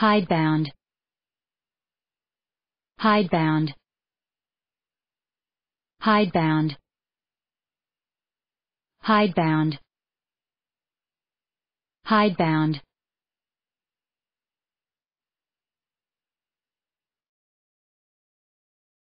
Hidebound. Hidebound. Hidebound. Hidebound. Hidebound.